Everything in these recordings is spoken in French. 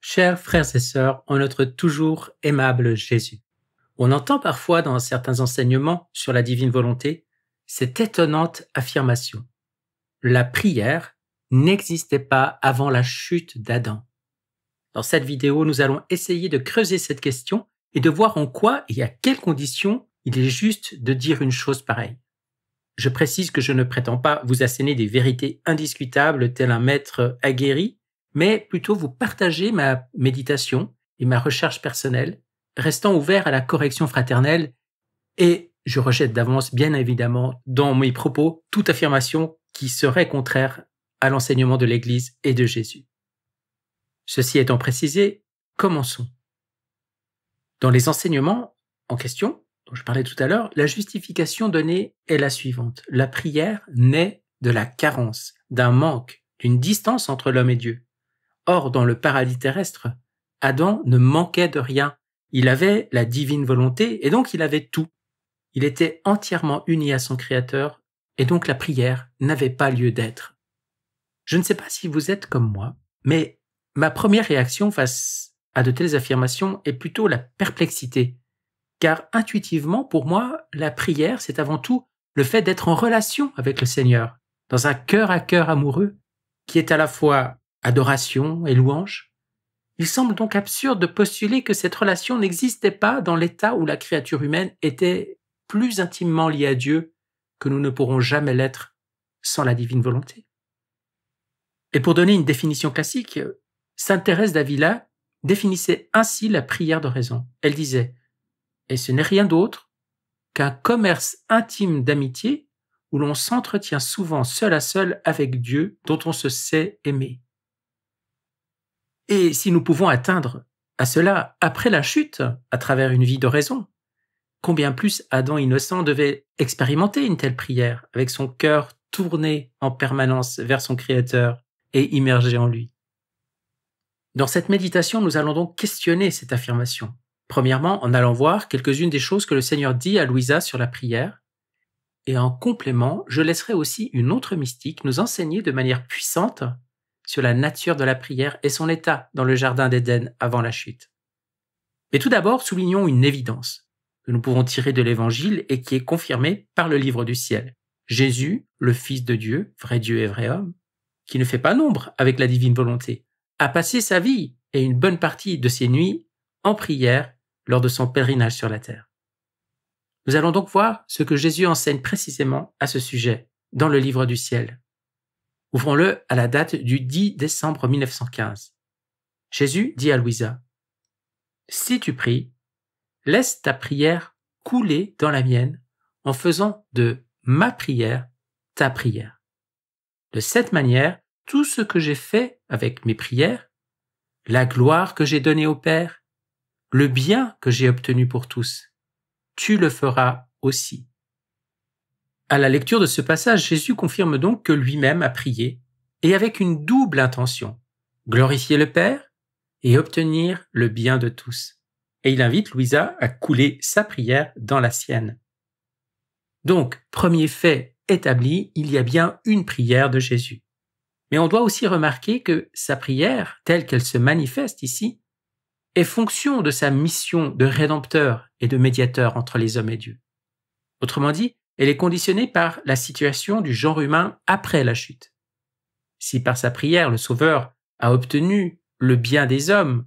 Chers frères et sœurs en notre toujours aimable Jésus, on entend parfois dans certains enseignements sur la divine volonté cette étonnante affirmation. La prière n'existait pas avant la chute d'Adam. Dans cette vidéo, nous allons essayer de creuser cette question et de voir en quoi et à quelles conditions il est juste de dire une chose pareille. Je précise que je ne prétends pas vous asséner des vérités indiscutables tel un maître aguerri mais plutôt vous partager ma méditation et ma recherche personnelle, restant ouvert à la correction fraternelle et je rejette d'avance, bien évidemment, dans mes propos, toute affirmation qui serait contraire à l'enseignement de l'Église et de Jésus. Ceci étant précisé, commençons. Dans les enseignements en question, dont je parlais tout à l'heure, la justification donnée est la suivante. La prière naît de la carence, d'un manque, d'une distance entre l'homme et Dieu. Or, dans le paradis terrestre, Adam ne manquait de rien. Il avait la divine volonté et donc il avait tout. Il était entièrement uni à son Créateur et donc la prière n'avait pas lieu d'être. Je ne sais pas si vous êtes comme moi, mais ma première réaction face à de telles affirmations est plutôt la perplexité. Car intuitivement, pour moi, la prière, c'est avant tout le fait d'être en relation avec le Seigneur, dans un cœur à cœur amoureux, qui est à la fois adoration et louange. Il semble donc absurde de postuler que cette relation n'existait pas dans l'état où la créature humaine était plus intimement liée à Dieu que nous ne pourrons jamais l'être sans la divine volonté. Et pour donner une définition classique, Sainte Thérèse d'Avila définissait ainsi la prière de raison. Elle disait Et ce n'est rien d'autre qu'un commerce intime d'amitié où l'on s'entretient souvent seul à seul avec Dieu dont on se sait aimé. Et si nous pouvons atteindre à cela après la chute, à travers une vie de raison, combien plus Adam innocent devait expérimenter une telle prière, avec son cœur tourné en permanence vers son Créateur et immergé en lui. Dans cette méditation, nous allons donc questionner cette affirmation. Premièrement, en allant voir quelques-unes des choses que le Seigneur dit à Louisa sur la prière. Et en complément, je laisserai aussi une autre mystique nous enseigner de manière puissante sur la nature de la prière et son état dans le Jardin d'Éden avant la chute. Mais tout d'abord, soulignons une évidence que nous pouvons tirer de l'Évangile et qui est confirmée par le livre du ciel. Jésus, le Fils de Dieu, vrai Dieu et vrai homme, qui ne fait pas nombre avec la divine volonté, a passé sa vie et une bonne partie de ses nuits en prière lors de son pèlerinage sur la terre. Nous allons donc voir ce que Jésus enseigne précisément à ce sujet dans le livre du ciel. Ouvrons-le à la date du 10 décembre 1915. Jésus dit à Louisa, Si tu pries, laisse ta prière couler dans la mienne en faisant de ma prière ta prière. De cette manière, tout ce que j'ai fait avec mes prières, la gloire que j'ai donnée au Père, le bien que j'ai obtenu pour tous, tu le feras aussi. À la lecture de ce passage, Jésus confirme donc que lui-même a prié, et avec une double intention, glorifier le Père et obtenir le bien de tous. Et il invite Louisa à couler sa prière dans la sienne. Donc, premier fait établi, il y a bien une prière de Jésus. Mais on doit aussi remarquer que sa prière, telle qu'elle se manifeste ici, est fonction de sa mission de rédempteur et de médiateur entre les hommes et Dieu. Autrement dit, elle est conditionnée par la situation du genre humain après la chute. Si par sa prière le Sauveur a obtenu le bien des hommes,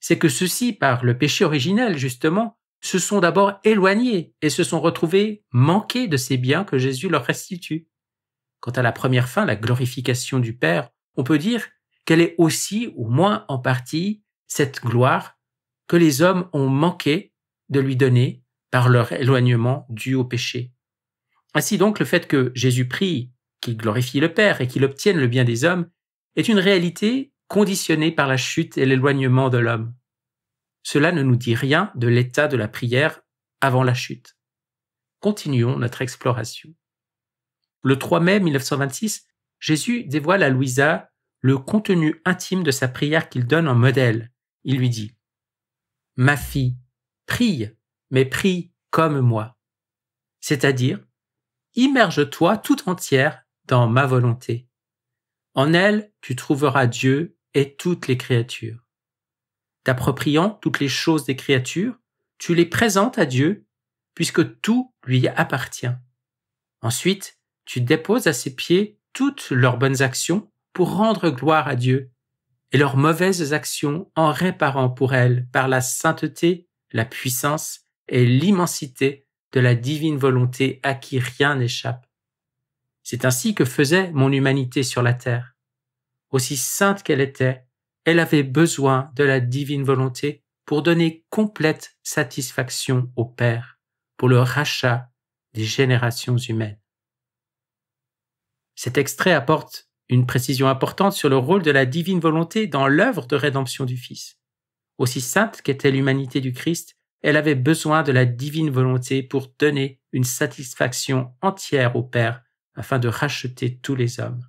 c'est que ceux-ci, par le péché originel justement, se sont d'abord éloignés et se sont retrouvés manqués de ces biens que Jésus leur restitue. Quant à la première fin, la glorification du Père, on peut dire qu'elle est aussi, au moins en partie, cette gloire que les hommes ont manqué de lui donner par leur éloignement dû au péché. Ainsi donc, le fait que Jésus prie, qu'il glorifie le Père et qu'il obtienne le bien des hommes, est une réalité conditionnée par la chute et l'éloignement de l'homme. Cela ne nous dit rien de l'état de la prière avant la chute. Continuons notre exploration. Le 3 mai 1926, Jésus dévoile à Louisa le contenu intime de sa prière qu'il donne en modèle. Il lui dit Ma fille, prie, mais prie comme moi. C'est-à-dire, immerge-toi tout entière dans ma volonté. En elle, tu trouveras Dieu et toutes les créatures. T'appropriant toutes les choses des créatures, tu les présentes à Dieu, puisque tout lui appartient. Ensuite, tu déposes à ses pieds toutes leurs bonnes actions pour rendre gloire à Dieu, et leurs mauvaises actions en réparant pour elles par la sainteté, la puissance et l'immensité de la divine volonté à qui rien n'échappe. C'est ainsi que faisait mon humanité sur la terre. Aussi sainte qu'elle était, elle avait besoin de la divine volonté pour donner complète satisfaction au Père, pour le rachat des générations humaines. Cet extrait apporte une précision importante sur le rôle de la divine volonté dans l'œuvre de rédemption du Fils. Aussi sainte qu'était l'humanité du Christ, elle avait besoin de la divine volonté pour donner une satisfaction entière au Père afin de racheter tous les hommes.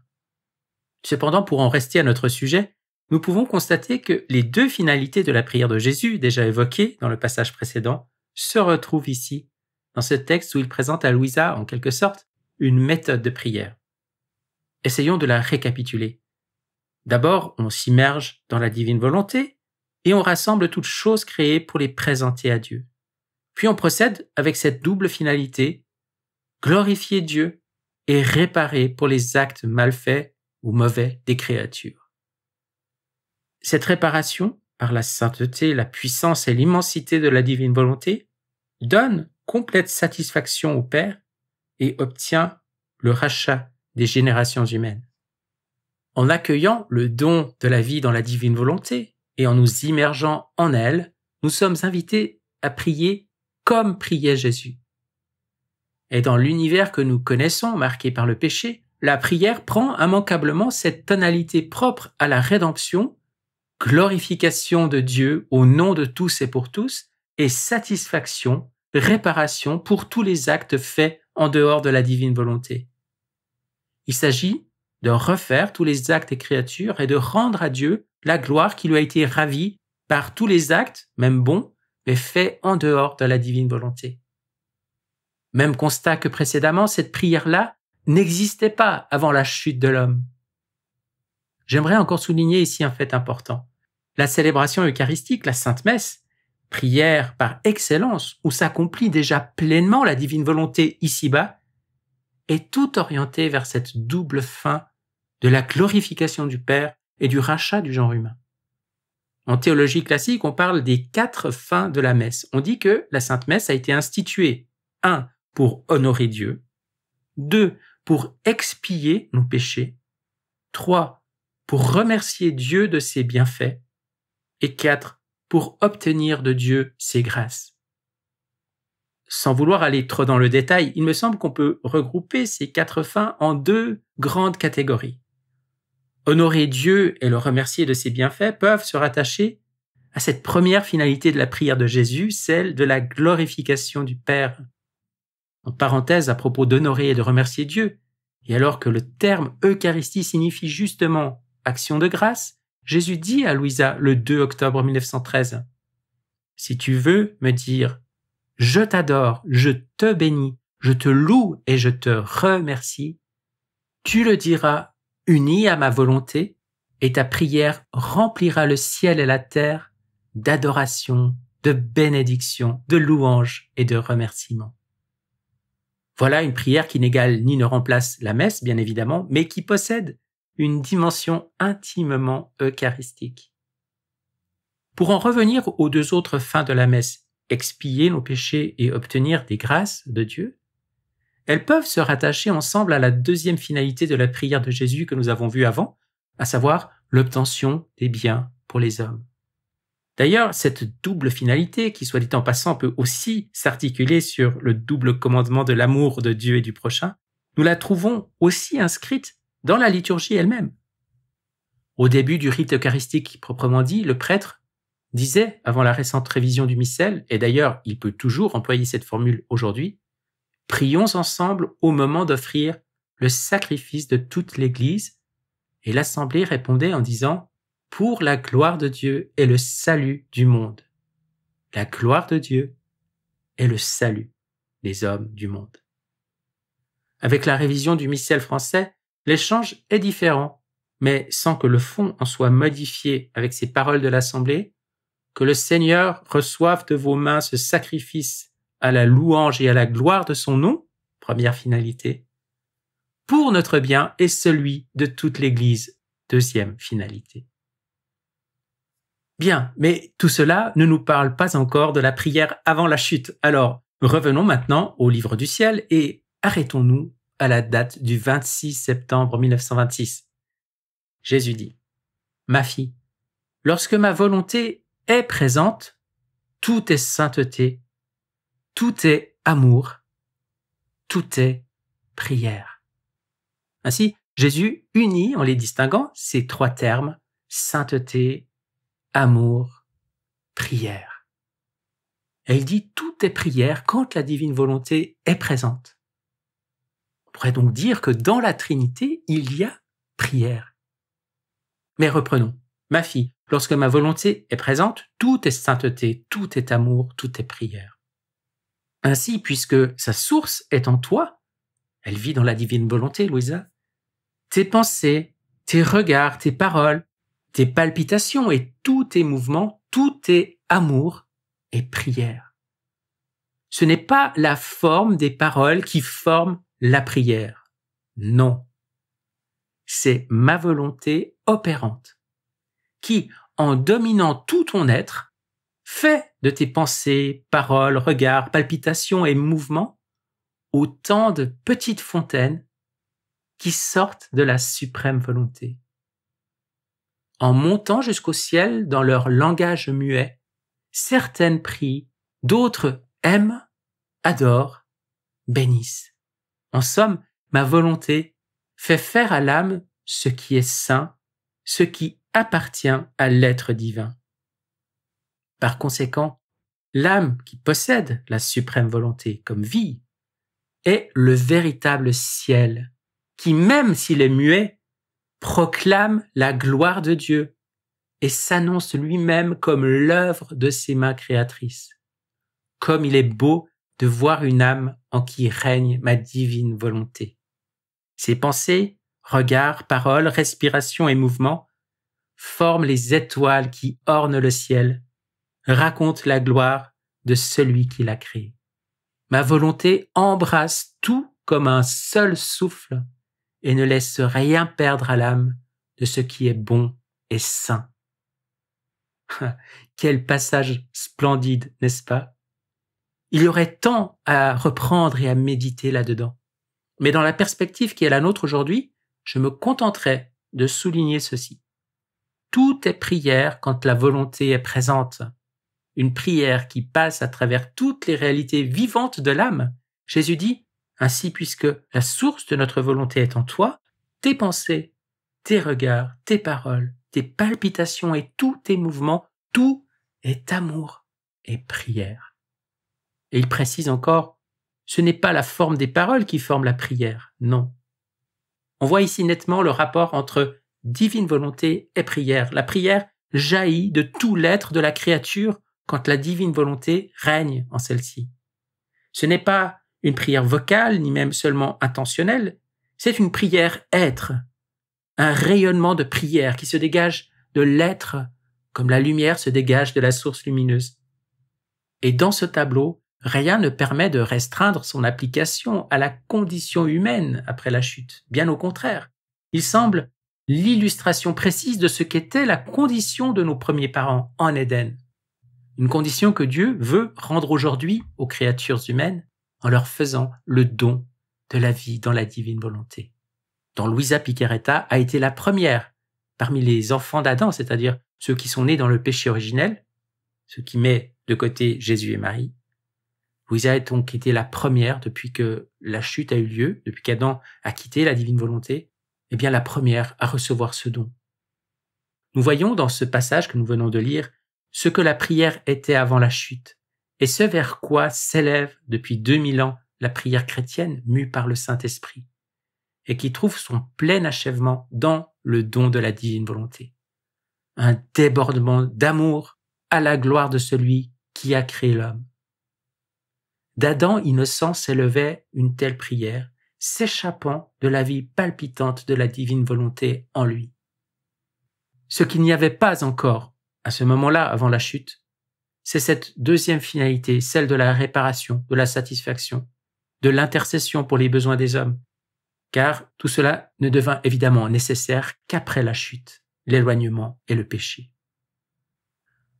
Cependant, pour en rester à notre sujet, nous pouvons constater que les deux finalités de la prière de Jésus, déjà évoquées dans le passage précédent, se retrouvent ici, dans ce texte où il présente à Louisa, en quelque sorte, une méthode de prière. Essayons de la récapituler. D'abord, on s'immerge dans la divine volonté, et on rassemble toutes choses créées pour les présenter à Dieu. Puis on procède avec cette double finalité, glorifier Dieu et réparer pour les actes mal faits ou mauvais des créatures. Cette réparation, par la sainteté, la puissance et l'immensité de la divine volonté, donne complète satisfaction au Père et obtient le rachat des générations humaines. En accueillant le don de la vie dans la divine volonté, et en nous immergeant en elle, nous sommes invités à prier comme priait Jésus. Et dans l'univers que nous connaissons, marqué par le péché, la prière prend immanquablement cette tonalité propre à la rédemption, glorification de Dieu au nom de tous et pour tous, et satisfaction, réparation pour tous les actes faits en dehors de la divine volonté. Il s'agit de refaire tous les actes et créatures et de rendre à Dieu la gloire qui lui a été ravie par tous les actes, même bons, mais faits en dehors de la divine volonté. Même constat que précédemment, cette prière-là n'existait pas avant la chute de l'homme. J'aimerais encore souligner ici un fait important. La célébration eucharistique, la Sainte Messe, prière par excellence où s'accomplit déjà pleinement la divine volonté ici-bas, est tout orientée vers cette double fin de la glorification du Père et du rachat du genre humain. En théologie classique, on parle des quatre fins de la messe. On dit que la Sainte Messe a été instituée, un, pour honorer Dieu, deux, pour expier nos péchés, trois, pour remercier Dieu de ses bienfaits, et quatre, pour obtenir de Dieu ses grâces. Sans vouloir aller trop dans le détail, il me semble qu'on peut regrouper ces quatre fins en deux grandes catégories honorer Dieu et le remercier de ses bienfaits peuvent se rattacher à cette première finalité de la prière de Jésus, celle de la glorification du Père. En parenthèse, à propos d'honorer et de remercier Dieu, et alors que le terme Eucharistie signifie justement action de grâce, Jésus dit à Louisa le 2 octobre 1913 Si tu veux me dire Je t'adore, je te bénis, je te loue et je te remercie, tu le diras unis à ma volonté, et ta prière remplira le ciel et la terre d'adoration, de bénédiction, de louange et de remerciement. Voilà une prière qui n'égale ni ne remplace la messe, bien évidemment, mais qui possède une dimension intimement eucharistique. Pour en revenir aux deux autres fins de la messe, expier nos péchés et obtenir des grâces de Dieu, elles peuvent se rattacher ensemble à la deuxième finalité de la prière de Jésus que nous avons vue avant, à savoir l'obtention des biens pour les hommes. D'ailleurs, cette double finalité, qui soit dit en passant peut aussi s'articuler sur le double commandement de l'amour de Dieu et du prochain, nous la trouvons aussi inscrite dans la liturgie elle-même. Au début du rite eucharistique proprement dit, le prêtre disait, avant la récente révision du missel, et d'ailleurs il peut toujours employer cette formule aujourd'hui, Prions ensemble au moment d'offrir le sacrifice de toute l'Église. Et l'Assemblée répondait en disant Pour la gloire de Dieu et le salut du monde. La gloire de Dieu et le salut des hommes du monde. Avec la révision du missel français, l'échange est différent, mais sans que le fond en soit modifié avec ces paroles de l'Assemblée, que le Seigneur reçoive de vos mains ce sacrifice à la louange et à la gloire de son nom, première finalité, pour notre bien et celui de toute l'Église, deuxième finalité. Bien, mais tout cela ne nous parle pas encore de la prière avant la chute. Alors, revenons maintenant au livre du ciel et arrêtons-nous à la date du 26 septembre 1926. Jésus dit, Ma fille, lorsque ma volonté est présente, tout est sainteté tout est amour, tout est prière. Ainsi, Jésus unit en les distinguant ces trois termes, sainteté, amour, prière. Elle il dit tout est prière quand la divine volonté est présente. On pourrait donc dire que dans la Trinité, il y a prière. Mais reprenons. Ma fille, lorsque ma volonté est présente, tout est sainteté, tout est amour, tout est prière. Ainsi, puisque sa source est en toi, elle vit dans la divine volonté, Louisa. Tes pensées, tes regards, tes paroles, tes palpitations et tous tes mouvements, tout tes amour et prière. Ce n'est pas la forme des paroles qui forme la prière. Non. C'est ma volonté opérante qui, en dominant tout ton être, Fais de tes pensées, paroles, regards, palpitations et mouvements autant de petites fontaines qui sortent de la suprême volonté. En montant jusqu'au ciel dans leur langage muet, certaines prient, d'autres aiment, adorent, bénissent. En somme, ma volonté fait faire à l'âme ce qui est saint, ce qui appartient à l'être divin. Par conséquent, l'âme qui possède la suprême volonté comme vie est le véritable ciel, qui même s'il est muet, proclame la gloire de Dieu et s'annonce lui-même comme l'œuvre de ses mains créatrices. Comme il est beau de voir une âme en qui règne ma divine volonté. Ses pensées, regards, paroles, respirations et mouvements forment les étoiles qui ornent le ciel raconte la gloire de celui qui l'a créé. Ma volonté embrasse tout comme un seul souffle et ne laisse rien perdre à l'âme de ce qui est bon et saint. Quel passage splendide, n'est-ce pas Il y aurait tant à reprendre et à méditer là-dedans. Mais dans la perspective qui est la nôtre aujourd'hui, je me contenterai de souligner ceci. Tout est prière quand la volonté est présente une prière qui passe à travers toutes les réalités vivantes de l'âme. Jésus dit, Ainsi puisque la source de notre volonté est en toi, tes pensées, tes regards, tes paroles, tes palpitations et tous tes mouvements, tout est amour et prière. Et il précise encore, ce n'est pas la forme des paroles qui forme la prière, non. On voit ici nettement le rapport entre divine volonté et prière. La prière jaillit de tout l'être de la créature quand la divine volonté règne en celle-ci. Ce n'est pas une prière vocale, ni même seulement intentionnelle, c'est une prière être, un rayonnement de prière qui se dégage de l'être, comme la lumière se dégage de la source lumineuse. Et dans ce tableau, rien ne permet de restreindre son application à la condition humaine après la chute, bien au contraire. Il semble l'illustration précise de ce qu'était la condition de nos premiers parents en Éden. Une condition que Dieu veut rendre aujourd'hui aux créatures humaines en leur faisant le don de la vie dans la divine volonté. Dont Louisa Picaretta a été la première parmi les enfants d'Adam, c'est-à-dire ceux qui sont nés dans le péché originel, ceux qui met de côté Jésus et Marie. Louisa a donc été la première depuis que la chute a eu lieu, depuis qu'Adam a quitté la divine volonté, eh bien la première à recevoir ce don. Nous voyons dans ce passage que nous venons de lire ce que la prière était avant la chute, et ce vers quoi s'élève depuis 2000 ans la prière chrétienne mue par le Saint-Esprit, et qui trouve son plein achèvement dans le don de la divine volonté. Un débordement d'amour à la gloire de celui qui a créé l'homme. D'Adam innocent s'élevait une telle prière, s'échappant de la vie palpitante de la divine volonté en lui. Ce qu'il n'y avait pas encore à ce moment-là, avant la chute, c'est cette deuxième finalité, celle de la réparation, de la satisfaction, de l'intercession pour les besoins des hommes, car tout cela ne devint évidemment nécessaire qu'après la chute, l'éloignement et le péché.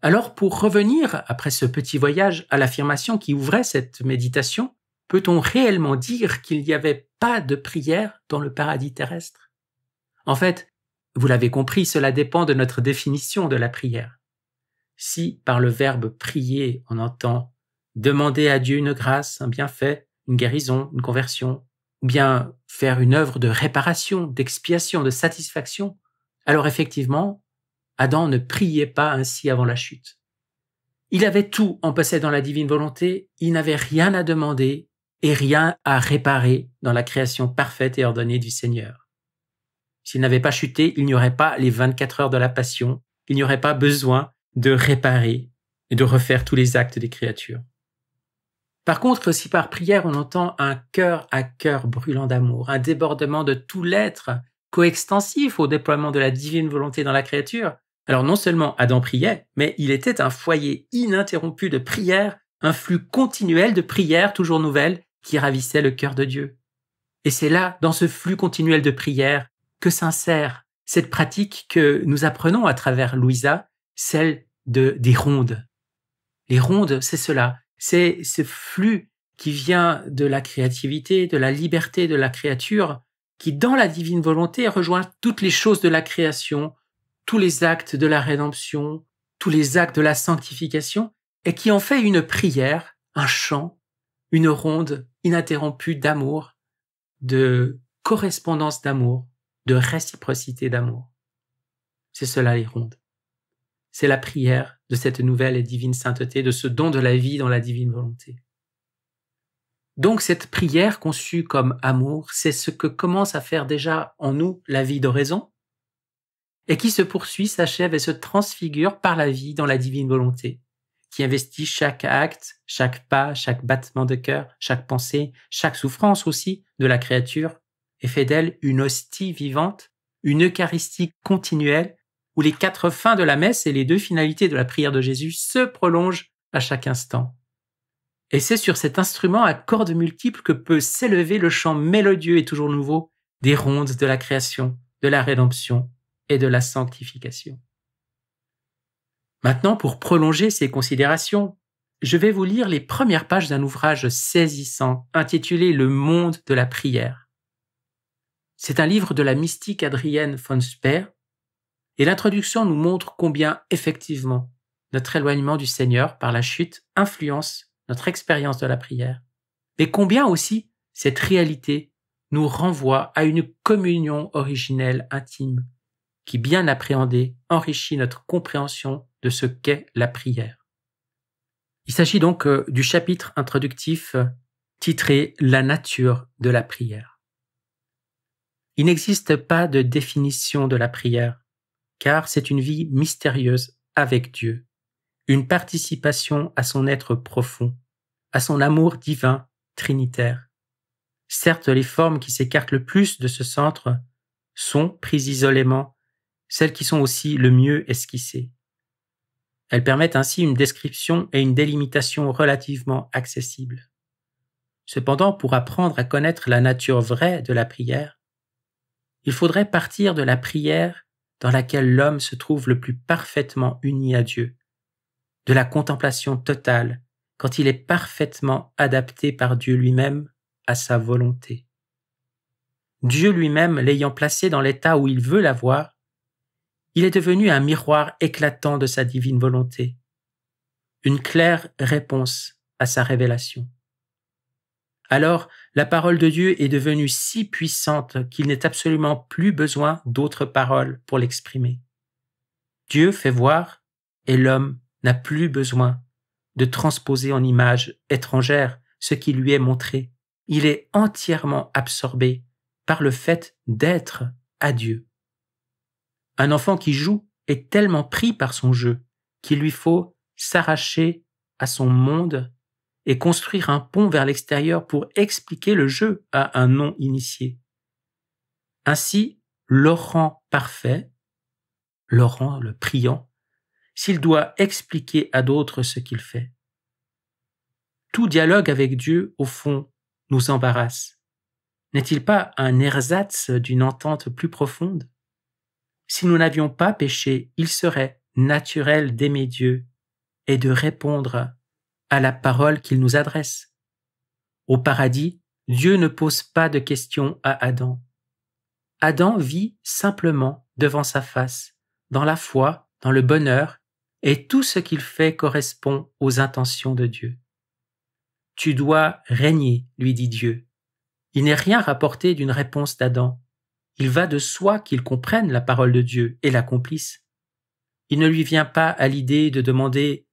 Alors pour revenir, après ce petit voyage, à l'affirmation qui ouvrait cette méditation, peut-on réellement dire qu'il n'y avait pas de prière dans le paradis terrestre En fait, vous l'avez compris, cela dépend de notre définition de la prière. Si par le verbe prier on entend demander à Dieu une grâce, un bienfait, une guérison, une conversion, ou bien faire une œuvre de réparation, d'expiation, de satisfaction, alors effectivement, Adam ne priait pas ainsi avant la chute. Il avait tout en possédant la divine volonté, il n'avait rien à demander et rien à réparer dans la création parfaite et ordonnée du Seigneur. S'il n'avait pas chuté, il n'y aurait pas les 24 heures de la passion, il n'y aurait pas besoin de réparer et de refaire tous les actes des créatures. Par contre, si par prière on entend un cœur à cœur brûlant d'amour, un débordement de tout l'être coextensif au déploiement de la divine volonté dans la créature, alors non seulement Adam priait, mais il était un foyer ininterrompu de prière, un flux continuel de prières toujours nouvelles qui ravissait le cœur de Dieu. Et c'est là, dans ce flux continuel de prières, que s'insère cette pratique que nous apprenons à travers Louisa, celle de, des rondes. Les rondes, c'est cela, c'est ce flux qui vient de la créativité, de la liberté de la créature, qui dans la divine volonté rejoint toutes les choses de la création, tous les actes de la rédemption, tous les actes de la sanctification, et qui en fait une prière, un chant, une ronde ininterrompue d'amour, de correspondance d'amour de réciprocité d'amour. C'est cela les rondes. C'est la prière de cette nouvelle et divine sainteté, de ce don de la vie dans la divine volonté. Donc cette prière conçue comme amour, c'est ce que commence à faire déjà en nous la vie d'oraison, et qui se poursuit, s'achève et se transfigure par la vie dans la divine volonté, qui investit chaque acte, chaque pas, chaque battement de cœur, chaque pensée, chaque souffrance aussi de la créature et fait d'elle une hostie vivante, une Eucharistie continuelle, où les quatre fins de la messe et les deux finalités de la prière de Jésus se prolongent à chaque instant. Et c'est sur cet instrument à cordes multiples que peut s'élever le chant mélodieux et toujours nouveau des rondes de la création, de la rédemption et de la sanctification. Maintenant, pour prolonger ces considérations, je vais vous lire les premières pages d'un ouvrage saisissant intitulé Le monde de la prière c'est un livre de la mystique Adrienne von Speer, et l'introduction nous montre combien, effectivement, notre éloignement du Seigneur par la chute influence notre expérience de la prière, mais combien aussi cette réalité nous renvoie à une communion originelle intime, qui, bien appréhendée, enrichit notre compréhension de ce qu'est la prière. Il s'agit donc euh, du chapitre introductif euh, titré La nature de la prière. Il n'existe pas de définition de la prière, car c'est une vie mystérieuse avec Dieu, une participation à son être profond, à son amour divin, trinitaire. Certes, les formes qui s'écartent le plus de ce centre sont, prises isolément, celles qui sont aussi le mieux esquissées. Elles permettent ainsi une description et une délimitation relativement accessibles. Cependant, pour apprendre à connaître la nature vraie de la prière, il faudrait partir de la prière dans laquelle l'homme se trouve le plus parfaitement uni à Dieu, de la contemplation totale, quand il est parfaitement adapté par Dieu lui-même à sa volonté. Dieu lui-même l'ayant placé dans l'état où il veut l'avoir, il est devenu un miroir éclatant de sa divine volonté, une claire réponse à sa révélation. Alors, la parole de Dieu est devenue si puissante qu'il n'est absolument plus besoin d'autres paroles pour l'exprimer. Dieu fait voir et l'homme n'a plus besoin de transposer en images étrangères ce qui lui est montré. Il est entièrement absorbé par le fait d'être à Dieu. Un enfant qui joue est tellement pris par son jeu qu'il lui faut s'arracher à son monde et construire un pont vers l'extérieur pour expliquer le jeu à un non-initié. Ainsi, Laurent parfait, Laurent le priant, s'il doit expliquer à d'autres ce qu'il fait. Tout dialogue avec Dieu, au fond, nous embarrasse. N'est-il pas un ersatz d'une entente plus profonde Si nous n'avions pas péché, il serait naturel d'aimer Dieu et de répondre à la parole qu'il nous adresse. Au paradis, Dieu ne pose pas de questions à Adam. Adam vit simplement devant sa face, dans la foi, dans le bonheur, et tout ce qu'il fait correspond aux intentions de Dieu. Tu dois régner, lui dit Dieu. Il n'est rien rapporté d'une réponse d'Adam. Il va de soi qu'il comprenne la parole de Dieu et l'accomplisse. Il ne lui vient pas à l'idée de demander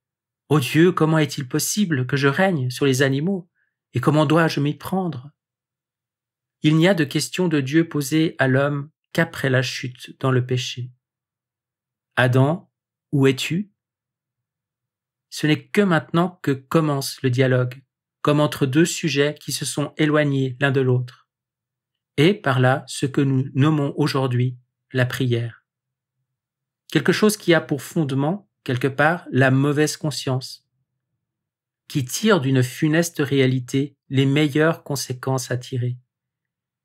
Ô Dieu, comment est-il possible que je règne sur les animaux et comment dois-je m'y prendre Il n'y a de question de Dieu posée à l'homme qu'après la chute dans le péché. Adam, où es-tu Ce n'est que maintenant que commence le dialogue, comme entre deux sujets qui se sont éloignés l'un de l'autre, et par là ce que nous nommons aujourd'hui la prière. Quelque chose qui a pour fondement quelque part, la mauvaise conscience, qui tire d'une funeste réalité les meilleures conséquences à tirer,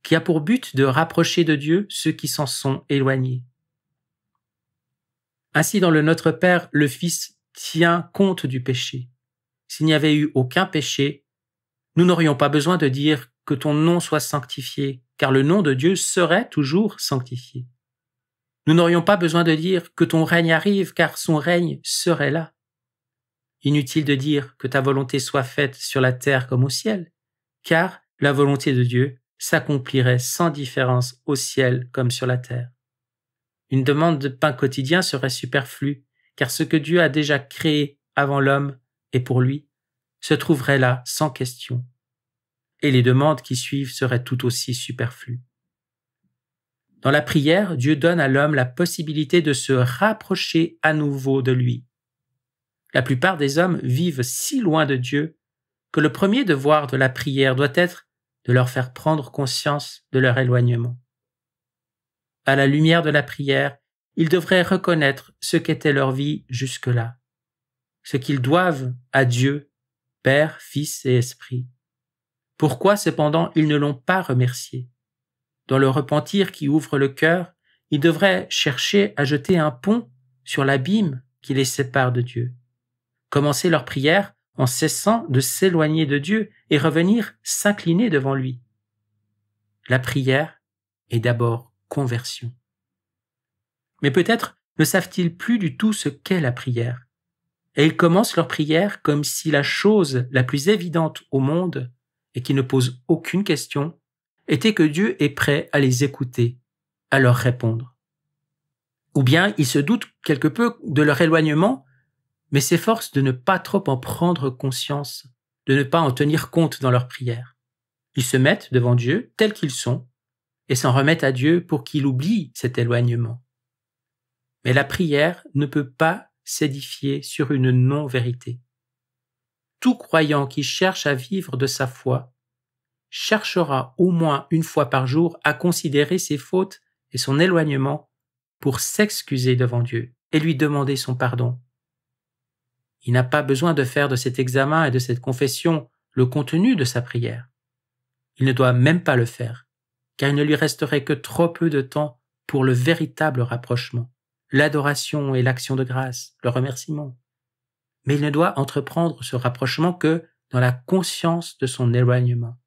qui a pour but de rapprocher de Dieu ceux qui s'en sont éloignés. Ainsi, dans le Notre Père, le Fils tient compte du péché. S'il n'y avait eu aucun péché, nous n'aurions pas besoin de dire que ton nom soit sanctifié, car le nom de Dieu serait toujours sanctifié. Nous n'aurions pas besoin de dire que ton règne arrive, car son règne serait là. Inutile de dire que ta volonté soit faite sur la terre comme au ciel, car la volonté de Dieu s'accomplirait sans différence au ciel comme sur la terre. Une demande de pain quotidien serait superflue, car ce que Dieu a déjà créé avant l'homme et pour lui se trouverait là sans question. Et les demandes qui suivent seraient tout aussi superflues. Dans la prière, Dieu donne à l'homme la possibilité de se rapprocher à nouveau de lui. La plupart des hommes vivent si loin de Dieu que le premier devoir de la prière doit être de leur faire prendre conscience de leur éloignement. À la lumière de la prière, ils devraient reconnaître ce qu'était leur vie jusque-là, ce qu'ils doivent à Dieu, Père, Fils et Esprit. Pourquoi cependant ils ne l'ont pas remercié dans le repentir qui ouvre le cœur, ils devraient chercher à jeter un pont sur l'abîme qui les sépare de Dieu. Commencer leur prière en cessant de s'éloigner de Dieu et revenir s'incliner devant lui. La prière est d'abord conversion. Mais peut-être ne savent-ils plus du tout ce qu'est la prière. Et ils commencent leur prière comme si la chose la plus évidente au monde, et qui ne pose aucune question, était que Dieu est prêt à les écouter, à leur répondre. Ou bien ils se doutent quelque peu de leur éloignement, mais s'efforcent de ne pas trop en prendre conscience, de ne pas en tenir compte dans leur prière. Ils se mettent devant Dieu tels qu'ils sont, et s'en remettent à Dieu pour qu'il oublie cet éloignement. Mais la prière ne peut pas s'édifier sur une non-vérité. Tout croyant qui cherche à vivre de sa foi cherchera au moins une fois par jour à considérer ses fautes et son éloignement pour s'excuser devant Dieu et lui demander son pardon. Il n'a pas besoin de faire de cet examen et de cette confession le contenu de sa prière. Il ne doit même pas le faire, car il ne lui resterait que trop peu de temps pour le véritable rapprochement, l'adoration et l'action de grâce, le remerciement. Mais il ne doit entreprendre ce rapprochement que dans la conscience de son éloignement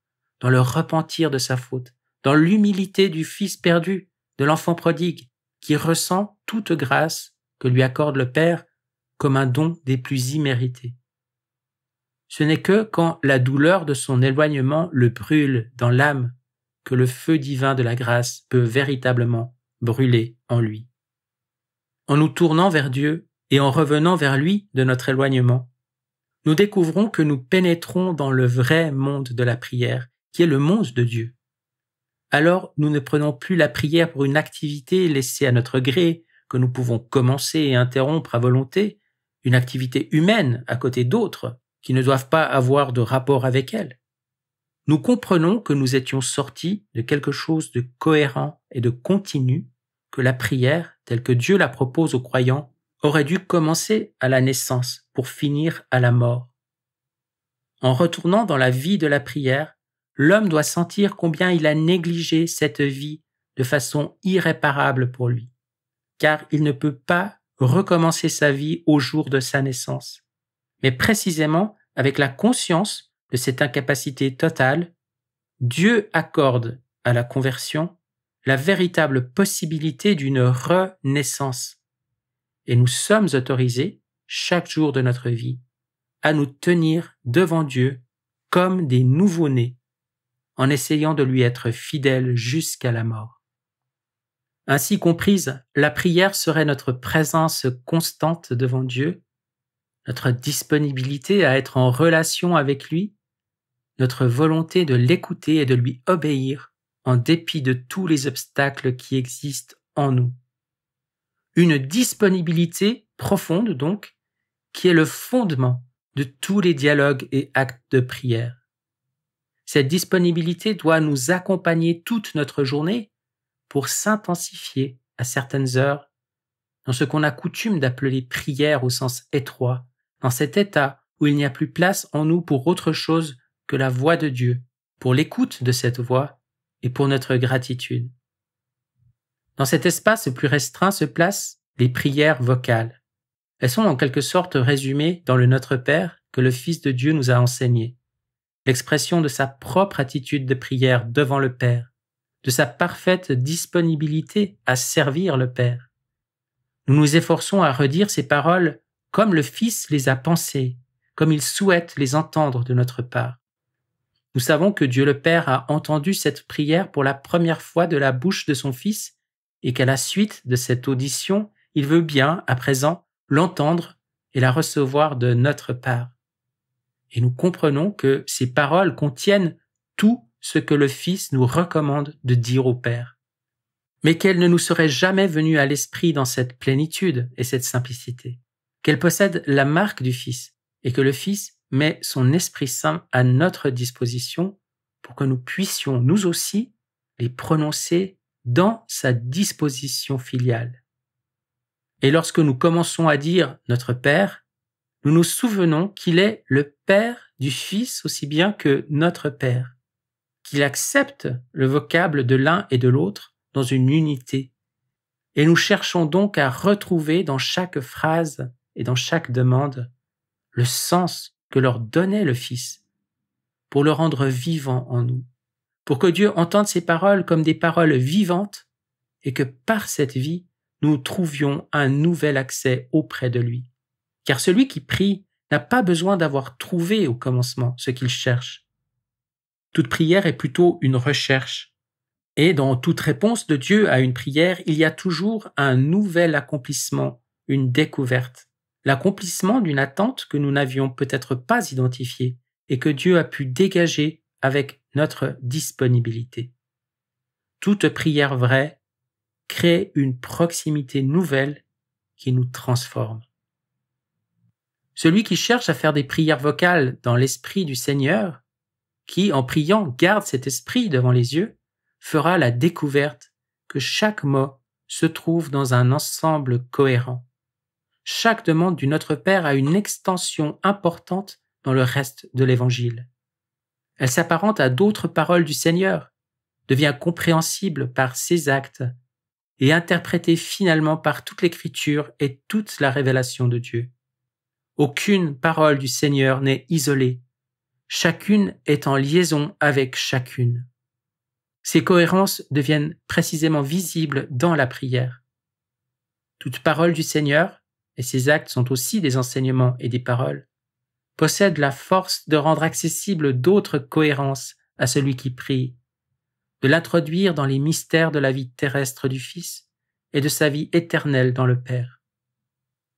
dans le repentir de sa faute, dans l'humilité du fils perdu, de l'enfant prodigue, qui ressent toute grâce que lui accorde le Père comme un don des plus immérités. Ce n'est que quand la douleur de son éloignement le brûle dans l'âme que le feu divin de la grâce peut véritablement brûler en lui. En nous tournant vers Dieu et en revenant vers lui de notre éloignement, nous découvrons que nous pénétrons dans le vrai monde de la prière, qui est le monstre de Dieu. Alors nous ne prenons plus la prière pour une activité laissée à notre gré, que nous pouvons commencer et interrompre à volonté, une activité humaine à côté d'autres qui ne doivent pas avoir de rapport avec elle. Nous comprenons que nous étions sortis de quelque chose de cohérent et de continu, que la prière, telle que Dieu la propose aux croyants, aurait dû commencer à la naissance pour finir à la mort. En retournant dans la vie de la prière, l'homme doit sentir combien il a négligé cette vie de façon irréparable pour lui, car il ne peut pas recommencer sa vie au jour de sa naissance, mais précisément avec la conscience de cette incapacité totale, Dieu accorde à la conversion la véritable possibilité d'une renaissance. Et nous sommes autorisés, chaque jour de notre vie, à nous tenir devant Dieu comme des nouveaux nés en essayant de lui être fidèle jusqu'à la mort. Ainsi comprise, la prière serait notre présence constante devant Dieu, notre disponibilité à être en relation avec lui, notre volonté de l'écouter et de lui obéir en dépit de tous les obstacles qui existent en nous. Une disponibilité profonde donc, qui est le fondement de tous les dialogues et actes de prière. Cette disponibilité doit nous accompagner toute notre journée pour s'intensifier à certaines heures dans ce qu'on a coutume d'appeler prière au sens étroit, dans cet état où il n'y a plus place en nous pour autre chose que la voix de Dieu, pour l'écoute de cette voix et pour notre gratitude. Dans cet espace plus restreint se placent les prières vocales. Elles sont en quelque sorte résumées dans le Notre Père que le Fils de Dieu nous a enseigné l'expression de sa propre attitude de prière devant le Père, de sa parfaite disponibilité à servir le Père. Nous nous efforçons à redire ces paroles comme le Fils les a pensées, comme il souhaite les entendre de notre part. Nous savons que Dieu le Père a entendu cette prière pour la première fois de la bouche de son Fils et qu'à la suite de cette audition, il veut bien, à présent, l'entendre et la recevoir de notre part et nous comprenons que ces paroles contiennent tout ce que le Fils nous recommande de dire au Père, mais qu'elles ne nous seraient jamais venues à l'esprit dans cette plénitude et cette simplicité, qu'elles possèdent la marque du Fils, et que le Fils met son Esprit Saint à notre disposition pour que nous puissions, nous aussi, les prononcer dans sa disposition filiale. Et lorsque nous commençons à dire Notre Père, nous nous souvenons qu'il est le Père du Fils aussi bien que notre Père, qu'il accepte le vocable de l'un et de l'autre dans une unité. Et nous cherchons donc à retrouver dans chaque phrase et dans chaque demande le sens que leur donnait le Fils, pour le rendre vivant en nous, pour que Dieu entende ces paroles comme des paroles vivantes et que par cette vie, nous trouvions un nouvel accès auprès de lui car celui qui prie n'a pas besoin d'avoir trouvé au commencement ce qu'il cherche. Toute prière est plutôt une recherche, et dans toute réponse de Dieu à une prière, il y a toujours un nouvel accomplissement, une découverte, l'accomplissement d'une attente que nous n'avions peut-être pas identifiée et que Dieu a pu dégager avec notre disponibilité. Toute prière vraie crée une proximité nouvelle qui nous transforme. Celui qui cherche à faire des prières vocales dans l'esprit du Seigneur, qui, en priant, garde cet esprit devant les yeux, fera la découverte que chaque mot se trouve dans un ensemble cohérent. Chaque demande du Notre Père a une extension importante dans le reste de l'Évangile. Elle s'apparente à d'autres paroles du Seigneur, devient compréhensible par ses actes et interprétée finalement par toute l'Écriture et toute la révélation de Dieu. Aucune parole du Seigneur n'est isolée. Chacune est en liaison avec chacune. Ces cohérences deviennent précisément visibles dans la prière. Toute parole du Seigneur, et ses actes sont aussi des enseignements et des paroles, possède la force de rendre accessible d'autres cohérences à celui qui prie, de l'introduire dans les mystères de la vie terrestre du Fils et de sa vie éternelle dans le Père.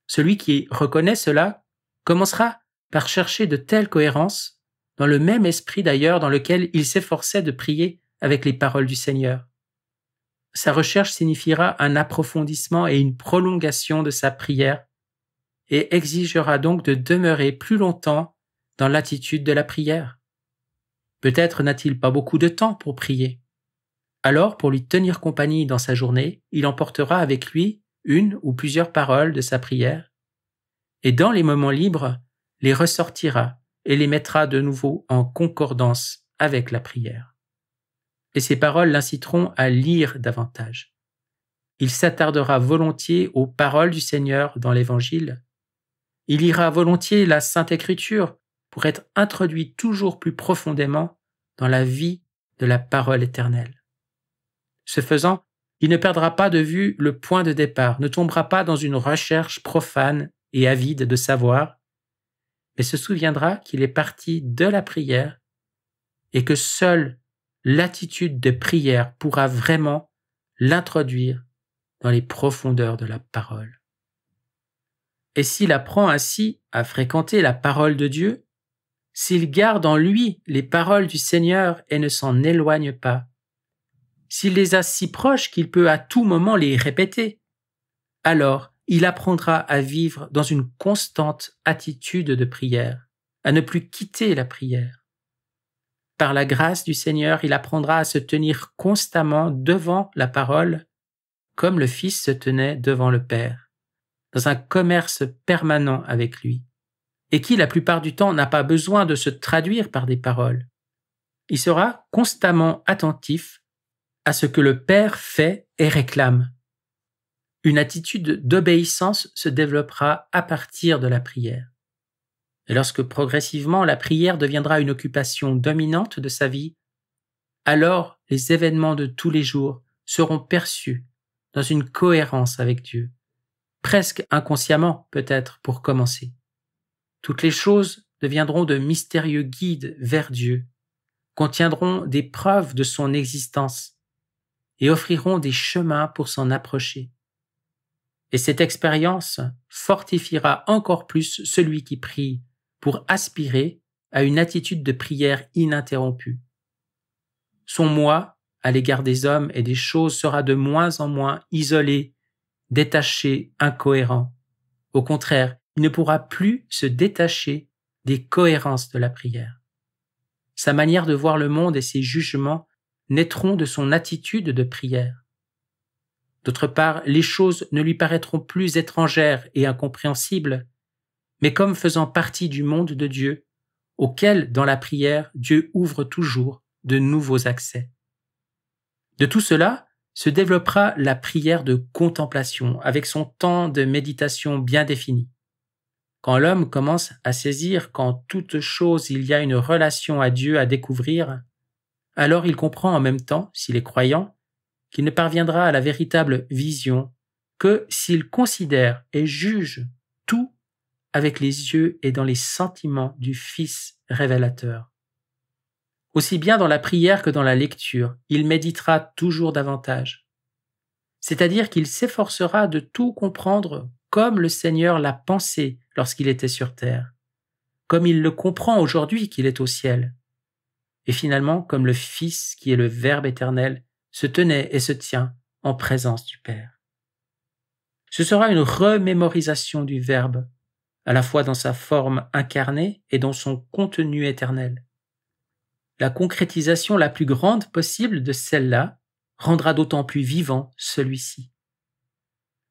Celui qui reconnaît cela commencera par chercher de telles cohérences, dans le même esprit d'ailleurs dans lequel il s'efforçait de prier avec les paroles du Seigneur. Sa recherche signifiera un approfondissement et une prolongation de sa prière, et exigera donc de demeurer plus longtemps dans l'attitude de la prière. Peut-être n'a-t-il pas beaucoup de temps pour prier. Alors, pour lui tenir compagnie dans sa journée, il emportera avec lui une ou plusieurs paroles de sa prière, et dans les moments libres, les ressortira et les mettra de nouveau en concordance avec la prière. Et ces paroles l'inciteront à lire davantage. Il s'attardera volontiers aux paroles du Seigneur dans l'Évangile. Il ira volontiers la Sainte Écriture pour être introduit toujours plus profondément dans la vie de la parole éternelle. Ce faisant, il ne perdra pas de vue le point de départ, ne tombera pas dans une recherche profane et avide de savoir, mais se souviendra qu'il est parti de la prière et que seule l'attitude de prière pourra vraiment l'introduire dans les profondeurs de la parole. Et s'il apprend ainsi à fréquenter la parole de Dieu, s'il garde en lui les paroles du Seigneur et ne s'en éloigne pas, s'il les a si proches qu'il peut à tout moment les répéter, alors il apprendra à vivre dans une constante attitude de prière, à ne plus quitter la prière. Par la grâce du Seigneur, il apprendra à se tenir constamment devant la parole, comme le Fils se tenait devant le Père, dans un commerce permanent avec lui, et qui, la plupart du temps, n'a pas besoin de se traduire par des paroles. Il sera constamment attentif à ce que le Père fait et réclame une attitude d'obéissance se développera à partir de la prière. Et lorsque progressivement la prière deviendra une occupation dominante de sa vie, alors les événements de tous les jours seront perçus dans une cohérence avec Dieu, presque inconsciemment peut-être pour commencer. Toutes les choses deviendront de mystérieux guides vers Dieu, contiendront des preuves de son existence et offriront des chemins pour s'en approcher. Et cette expérience fortifiera encore plus celui qui prie pour aspirer à une attitude de prière ininterrompue. Son moi, à l'égard des hommes et des choses, sera de moins en moins isolé, détaché, incohérent. Au contraire, il ne pourra plus se détacher des cohérences de la prière. Sa manière de voir le monde et ses jugements naîtront de son attitude de prière. D'autre part, les choses ne lui paraîtront plus étrangères et incompréhensibles, mais comme faisant partie du monde de Dieu, auquel, dans la prière, Dieu ouvre toujours de nouveaux accès. De tout cela se développera la prière de contemplation, avec son temps de méditation bien défini. Quand l'homme commence à saisir qu'en toute chose il y a une relation à Dieu à découvrir, alors il comprend en même temps, s'il est croyant, qu'il ne parviendra à la véritable vision que s'il considère et juge tout avec les yeux et dans les sentiments du Fils révélateur. Aussi bien dans la prière que dans la lecture, il méditera toujours davantage. C'est-à-dire qu'il s'efforcera de tout comprendre comme le Seigneur l'a pensé lorsqu'il était sur terre, comme il le comprend aujourd'hui qu'il est au ciel, et finalement comme le Fils qui est le Verbe éternel se tenait et se tient en présence du Père. Ce sera une remémorisation du Verbe, à la fois dans sa forme incarnée et dans son contenu éternel. La concrétisation la plus grande possible de celle-là rendra d'autant plus vivant celui-ci.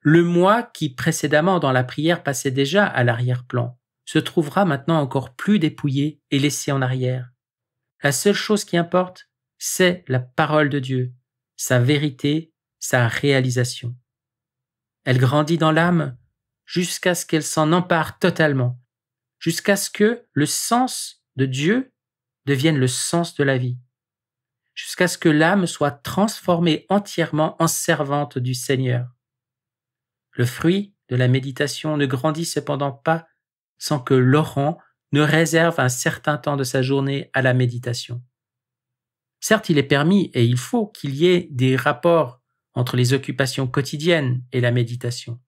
Le moi qui précédemment dans la prière passait déjà à l'arrière-plan se trouvera maintenant encore plus dépouillé et laissé en arrière. La seule chose qui importe, c'est la parole de Dieu, sa vérité, sa réalisation. Elle grandit dans l'âme jusqu'à ce qu'elle s'en empare totalement, jusqu'à ce que le sens de Dieu devienne le sens de la vie, jusqu'à ce que l'âme soit transformée entièrement en servante du Seigneur. Le fruit de la méditation ne grandit cependant pas sans que Laurent ne réserve un certain temps de sa journée à la méditation. Certes, il est permis et il faut qu'il y ait des rapports entre les occupations quotidiennes et la méditation,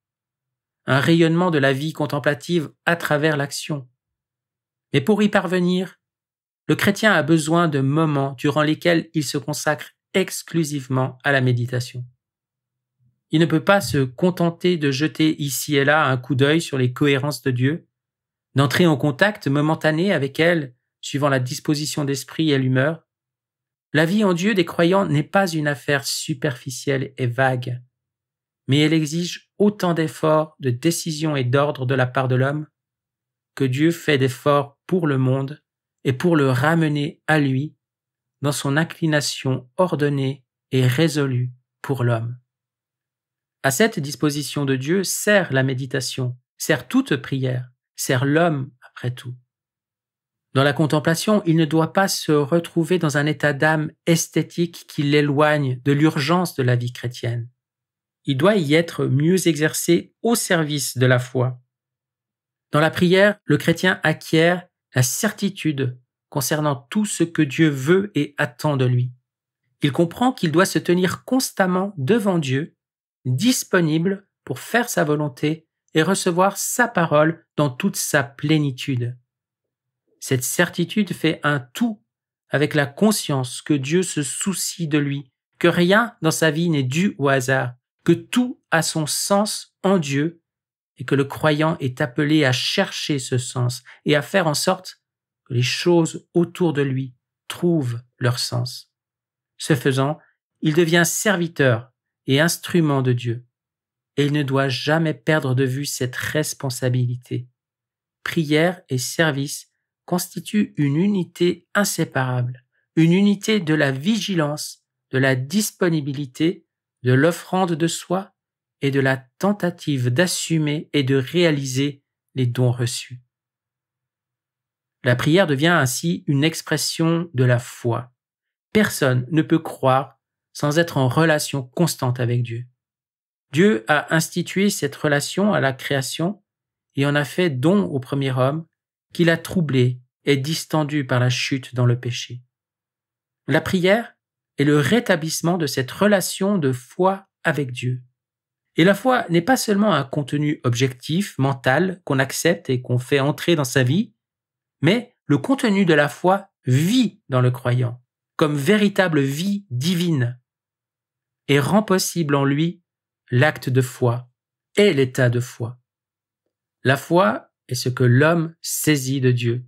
un rayonnement de la vie contemplative à travers l'action. Mais pour y parvenir, le chrétien a besoin de moments durant lesquels il se consacre exclusivement à la méditation. Il ne peut pas se contenter de jeter ici et là un coup d'œil sur les cohérences de Dieu, d'entrer en contact momentané avec elles, suivant la disposition d'esprit et l'humeur, la vie en Dieu des croyants n'est pas une affaire superficielle et vague, mais elle exige autant d'efforts, de décisions et d'ordres de la part de l'homme que Dieu fait d'efforts pour le monde et pour le ramener à lui dans son inclination ordonnée et résolue pour l'homme. À cette disposition de Dieu sert la méditation, sert toute prière, sert l'homme après tout. Dans la contemplation, il ne doit pas se retrouver dans un état d'âme esthétique qui l'éloigne de l'urgence de la vie chrétienne. Il doit y être mieux exercé au service de la foi. Dans la prière, le chrétien acquiert la certitude concernant tout ce que Dieu veut et attend de lui. Il comprend qu'il doit se tenir constamment devant Dieu, disponible pour faire sa volonté et recevoir sa parole dans toute sa plénitude. Cette certitude fait un tout avec la conscience que Dieu se soucie de lui, que rien dans sa vie n'est dû au hasard, que tout a son sens en Dieu et que le croyant est appelé à chercher ce sens et à faire en sorte que les choses autour de lui trouvent leur sens. Ce faisant, il devient serviteur et instrument de Dieu, et il ne doit jamais perdre de vue cette responsabilité. Prière et service constitue une unité inséparable, une unité de la vigilance, de la disponibilité, de l'offrande de soi et de la tentative d'assumer et de réaliser les dons reçus. La prière devient ainsi une expression de la foi. Personne ne peut croire sans être en relation constante avec Dieu. Dieu a institué cette relation à la création et en a fait don au premier homme qu'il a troublé et distendu par la chute dans le péché. La prière est le rétablissement de cette relation de foi avec Dieu. Et la foi n'est pas seulement un contenu objectif, mental, qu'on accepte et qu'on fait entrer dans sa vie, mais le contenu de la foi vit dans le croyant, comme véritable vie divine, et rend possible en lui l'acte de foi et l'état de foi. La foi est ce que l'homme saisit de Dieu.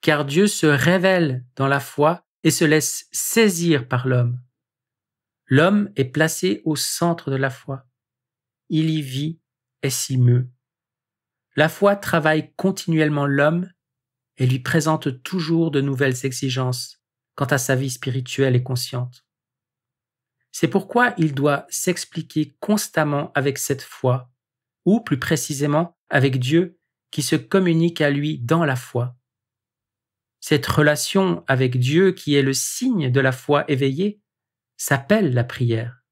Car Dieu se révèle dans la foi et se laisse saisir par l'homme. L'homme est placé au centre de la foi. Il y vit et s'y meut. La foi travaille continuellement l'homme et lui présente toujours de nouvelles exigences quant à sa vie spirituelle et consciente. C'est pourquoi il doit s'expliquer constamment avec cette foi, ou plus précisément avec Dieu, qui se communique à lui dans la foi. Cette relation avec Dieu qui est le signe de la foi éveillée s'appelle la prière.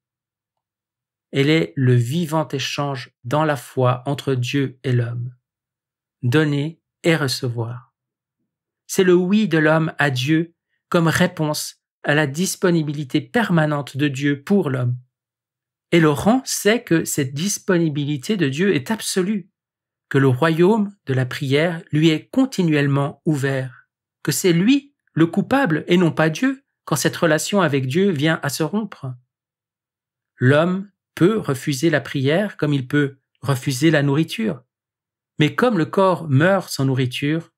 Elle est le vivant échange dans la foi entre Dieu et l'homme. Donner et recevoir. C'est le oui de l'homme à Dieu comme réponse à la disponibilité permanente de Dieu pour l'homme. Et Laurent sait que cette disponibilité de Dieu est absolue que le royaume de la prière lui est continuellement ouvert, que c'est lui le coupable et non pas Dieu quand cette relation avec Dieu vient à se rompre. L'homme peut refuser la prière comme il peut refuser la nourriture, mais comme le corps meurt sans nourriture,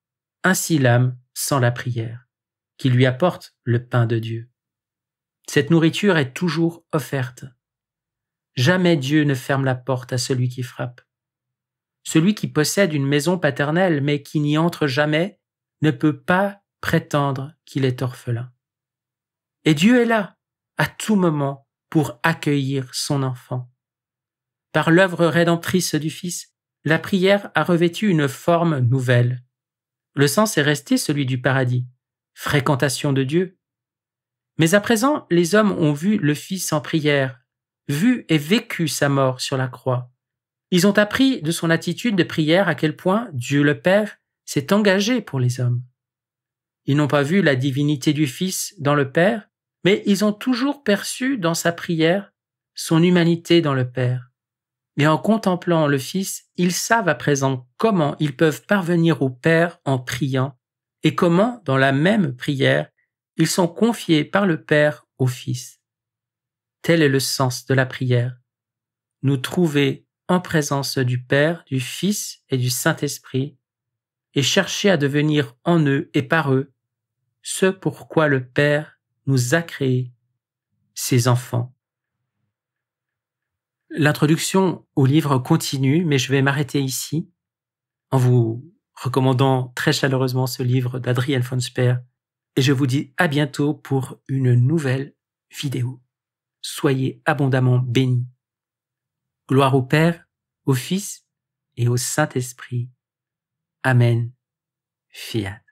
ainsi l'âme sans la prière, qui lui apporte le pain de Dieu. Cette nourriture est toujours offerte. Jamais Dieu ne ferme la porte à celui qui frappe. Celui qui possède une maison paternelle mais qui n'y entre jamais ne peut pas prétendre qu'il est orphelin. Et Dieu est là, à tout moment, pour accueillir son enfant. Par l'œuvre rédemptrice du Fils, la prière a revêtu une forme nouvelle. Le sens est resté celui du paradis, fréquentation de Dieu. Mais à présent, les hommes ont vu le Fils en prière, vu et vécu sa mort sur la croix. Ils ont appris de son attitude de prière à quel point Dieu le Père s'est engagé pour les hommes. Ils n'ont pas vu la divinité du Fils dans le Père, mais ils ont toujours perçu dans sa prière son humanité dans le Père. Et en contemplant le Fils, ils savent à présent comment ils peuvent parvenir au Père en priant, et comment, dans la même prière, ils sont confiés par le Père au Fils. Tel est le sens de la prière. Nous trouver en présence du Père, du Fils et du Saint-Esprit, et chercher à devenir en eux et par eux ce pourquoi le Père nous a créés, ses enfants. L'introduction au livre continue, mais je vais m'arrêter ici en vous recommandant très chaleureusement ce livre d'Adrien von Speer, et je vous dis à bientôt pour une nouvelle vidéo. Soyez abondamment bénis. Gloire au Père, au Fils et au Saint-Esprit. Amen. Fiat.